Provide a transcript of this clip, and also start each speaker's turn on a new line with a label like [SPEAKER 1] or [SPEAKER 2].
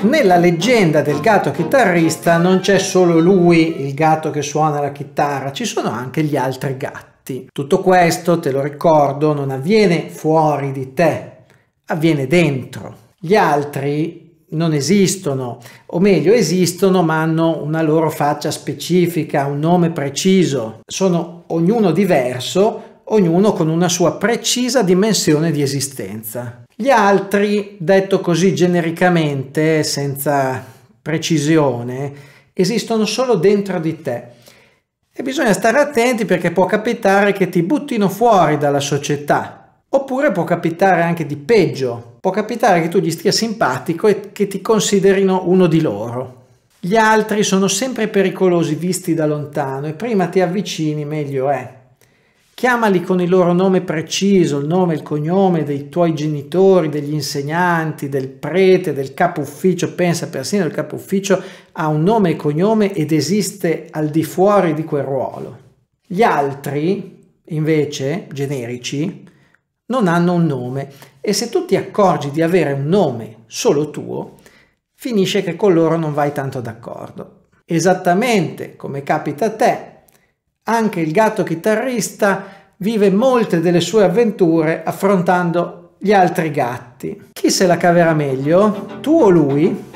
[SPEAKER 1] Nella leggenda del gatto chitarrista non c'è solo lui, il gatto che suona la chitarra, ci sono anche gli altri gatti. Tutto questo, te lo ricordo, non avviene fuori di te, avviene dentro. Gli altri non esistono, o meglio esistono ma hanno una loro faccia specifica, un nome preciso. Sono ognuno diverso, ognuno con una sua precisa dimensione di esistenza. Gli altri, detto così genericamente, senza precisione, esistono solo dentro di te. E bisogna stare attenti perché può capitare che ti buttino fuori dalla società, oppure può capitare anche di peggio. Può capitare che tu gli stia simpatico e che ti considerino uno di loro. Gli altri sono sempre pericolosi visti da lontano e prima ti avvicini meglio è. Chiamali con il loro nome preciso, il nome e il cognome dei tuoi genitori, degli insegnanti, del prete, del capo ufficio, pensa persino il capo ufficio ha un nome e cognome ed esiste al di fuori di quel ruolo. Gli altri, invece, generici, non hanno un nome e se tu ti accorgi di avere un nome solo tuo, finisce che con loro non vai tanto d'accordo. Esattamente come capita a te anche il gatto chitarrista vive molte delle sue avventure affrontando gli altri gatti. Chi se la caverà meglio, tu o lui?